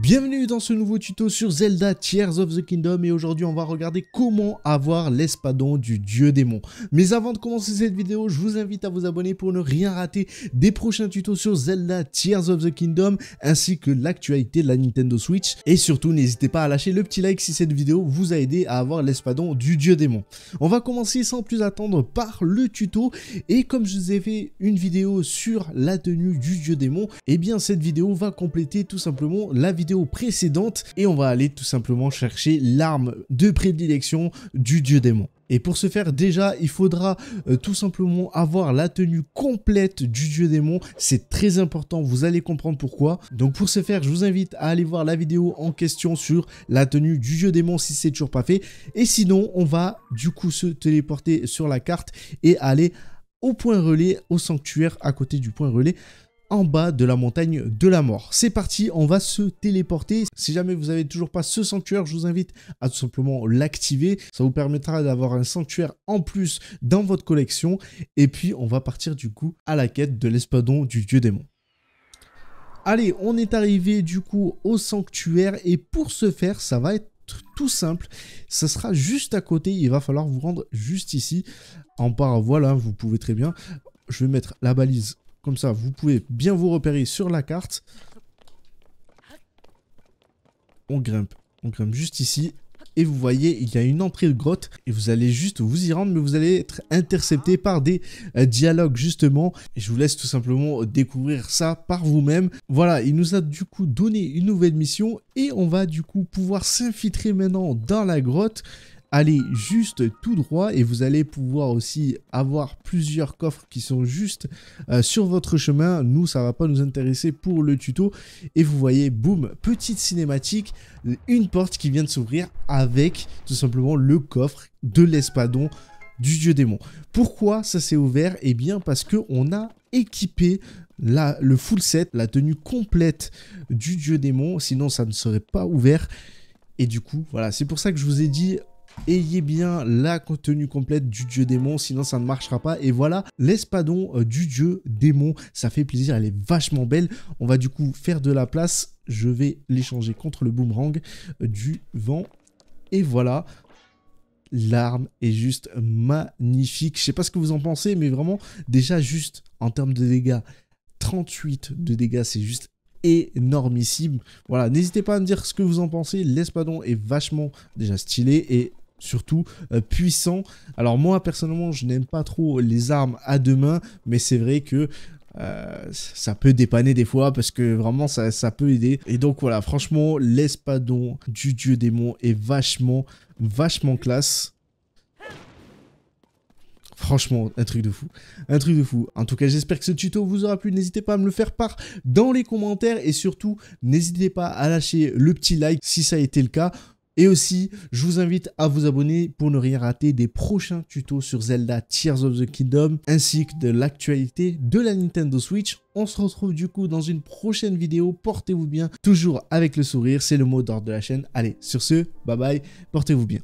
Bienvenue dans ce nouveau tuto sur Zelda Tears of the Kingdom et aujourd'hui on va regarder comment avoir l'espadon du dieu démon. Mais avant de commencer cette vidéo, je vous invite à vous abonner pour ne rien rater des prochains tutos sur Zelda Tears of the Kingdom ainsi que l'actualité de la Nintendo Switch et surtout n'hésitez pas à lâcher le petit like si cette vidéo vous a aidé à avoir l'espadon du dieu démon. On va commencer sans plus attendre par le tuto et comme je vous ai fait une vidéo sur la tenue du dieu démon, et eh bien cette vidéo va compléter tout simplement la vidéo précédente et on va aller tout simplement chercher l'arme de prédilection du dieu démon. Et pour ce faire, déjà, il faudra euh, tout simplement avoir la tenue complète du dieu démon. C'est très important, vous allez comprendre pourquoi. Donc pour ce faire, je vous invite à aller voir la vidéo en question sur la tenue du dieu démon si c'est toujours pas fait. Et sinon, on va du coup se téléporter sur la carte et aller au point relais, au sanctuaire à côté du point relais en bas de la montagne de la mort. C'est parti, on va se téléporter. Si jamais vous n'avez toujours pas ce sanctuaire, je vous invite à tout simplement l'activer. Ça vous permettra d'avoir un sanctuaire en plus dans votre collection. Et puis, on va partir du coup à la quête de l'espadon du dieu démon. Allez, on est arrivé du coup au sanctuaire et pour ce faire, ça va être tout simple. Ça sera juste à côté, il va falloir vous rendre juste ici. En par voilà, hein, vous pouvez très bien. Je vais mettre la balise comme ça, vous pouvez bien vous repérer sur la carte. On grimpe. On grimpe juste ici. Et vous voyez, il y a une entrée de grotte. Et vous allez juste vous y rendre, mais vous allez être intercepté par des euh, dialogues, justement. Et je vous laisse tout simplement découvrir ça par vous-même. Voilà, il nous a du coup donné une nouvelle mission. Et on va du coup pouvoir s'infiltrer maintenant dans la grotte allez juste tout droit et vous allez pouvoir aussi avoir plusieurs coffres qui sont juste euh, sur votre chemin. Nous, ça va pas nous intéresser pour le tuto. Et vous voyez, boum, petite cinématique, une porte qui vient de s'ouvrir avec tout simplement le coffre de l'espadon du dieu démon. Pourquoi ça s'est ouvert Eh bien parce que on a équipé la, le full set, la tenue complète du dieu démon, sinon ça ne serait pas ouvert. Et du coup, voilà, c'est pour ça que je vous ai dit ayez bien la tenue complète du dieu démon, sinon ça ne marchera pas. Et voilà l'espadon euh, du dieu démon, ça fait plaisir, elle est vachement belle. On va du coup faire de la place, je vais l'échanger contre le boomerang euh, du vent. Et voilà, l'arme est juste magnifique. Je sais pas ce que vous en pensez, mais vraiment, déjà juste en termes de dégâts, 38 de dégâts, c'est juste énormissime. Voilà, n'hésitez pas à me dire ce que vous en pensez. L'espadon est vachement déjà stylé et surtout euh, puissant. Alors moi personnellement, je n'aime pas trop les armes à deux mains, mais c'est vrai que euh, ça peut dépanner des fois parce que vraiment ça, ça peut aider. Et donc voilà, franchement, l'espadon du dieu démon est vachement, vachement classe. Franchement, un truc de fou. Un truc de fou. En tout cas, j'espère que ce tuto vous aura plu. N'hésitez pas à me le faire part dans les commentaires. Et surtout, n'hésitez pas à lâcher le petit like si ça a été le cas. Et aussi, je vous invite à vous abonner pour ne rien rater des prochains tutos sur Zelda Tears of the Kingdom ainsi que de l'actualité de la Nintendo Switch. On se retrouve du coup dans une prochaine vidéo. Portez-vous bien, toujours avec le sourire, c'est le mot d'ordre de la chaîne. Allez, sur ce, bye bye, portez-vous bien.